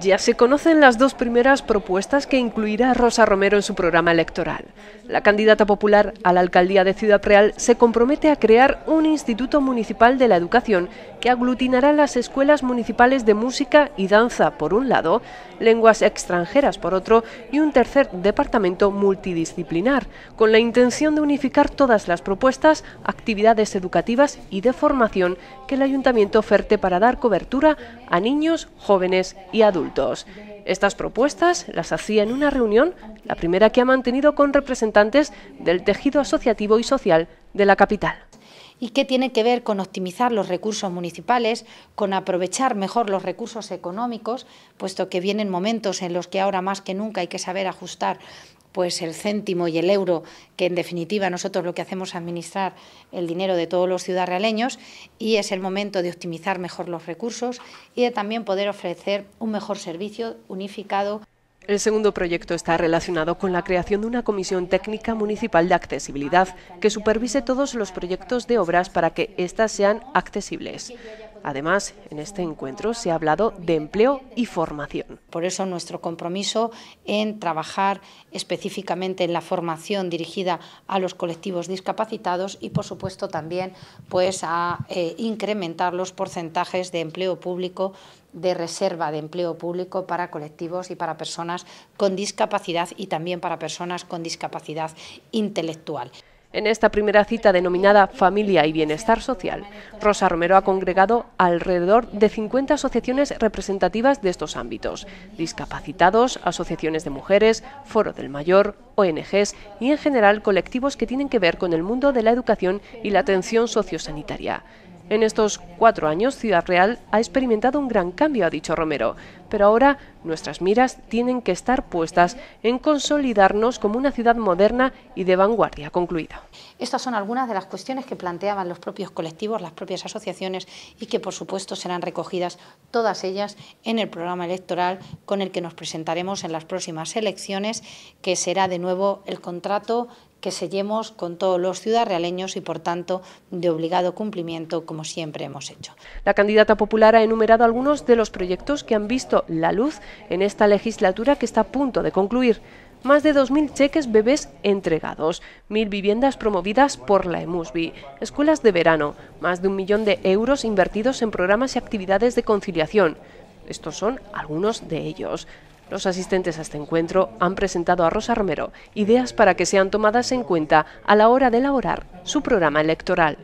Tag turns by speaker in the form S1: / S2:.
S1: Ya se conocen las dos primeras propuestas que incluirá Rosa Romero en su programa electoral. La candidata popular a la alcaldía de Ciudad Real se compromete a crear un Instituto Municipal de la Educación que aglutinará las escuelas municipales de música y danza, por un lado, lenguas extranjeras, por otro, y un tercer departamento multidisciplinar, con la intención de unificar todas las propuestas, actividades educativas y de formación que el ayuntamiento oferte para dar cobertura a niños, jóvenes y adultos adultos. Estas propuestas las hacía en una reunión, la primera que ha mantenido con representantes del tejido asociativo y social de la capital y qué tiene que ver con optimizar los recursos municipales, con aprovechar
S2: mejor los recursos económicos, puesto que vienen momentos en los que ahora más que nunca hay que saber ajustar pues el céntimo y el euro, que en definitiva nosotros lo que hacemos es administrar el dinero de todos los ciudadanos y es el momento de optimizar mejor los recursos y de también poder ofrecer un mejor servicio unificado.
S1: El segundo proyecto está relacionado con la creación de una comisión técnica municipal de accesibilidad que supervise todos los proyectos de obras para que éstas sean accesibles. Además, en este encuentro se ha hablado de empleo y formación. Por eso nuestro compromiso en trabajar
S2: específicamente en la formación dirigida a los colectivos discapacitados y, por supuesto, también pues, a eh, incrementar los porcentajes de empleo público de reserva de empleo público para colectivos y para personas con discapacidad y también para personas con discapacidad intelectual.
S1: En esta primera cita denominada Familia y Bienestar Social, Rosa Romero ha congregado alrededor de 50 asociaciones representativas de estos ámbitos, discapacitados, asociaciones de mujeres, Foro del Mayor, ONGs y en general colectivos que tienen que ver con el mundo de la educación y la atención sociosanitaria. En estos cuatro años, Ciudad Real ha experimentado un gran cambio, ha dicho Romero pero ahora nuestras miras tienen que estar puestas en consolidarnos como una ciudad moderna y de vanguardia, concluida.
S2: Estas son algunas de las cuestiones que planteaban los propios colectivos, las propias asociaciones y que por supuesto serán recogidas todas ellas en el programa electoral con el que nos presentaremos en las próximas elecciones, que será de nuevo el contrato que sellemos con todos los ciudadanos y, por
S1: tanto, de obligado cumplimiento, como siempre hemos hecho. La candidata popular ha enumerado algunos de los proyectos que han visto la luz en esta legislatura que está a punto de concluir. Más de 2.000 cheques bebés entregados, 1.000 viviendas promovidas por la EMUSBI, escuelas de verano, más de un millón de euros invertidos en programas y actividades de conciliación. Estos son algunos de ellos. Los asistentes a este encuentro han presentado a Rosa Romero ideas para que sean tomadas en cuenta a la hora de elaborar su programa electoral.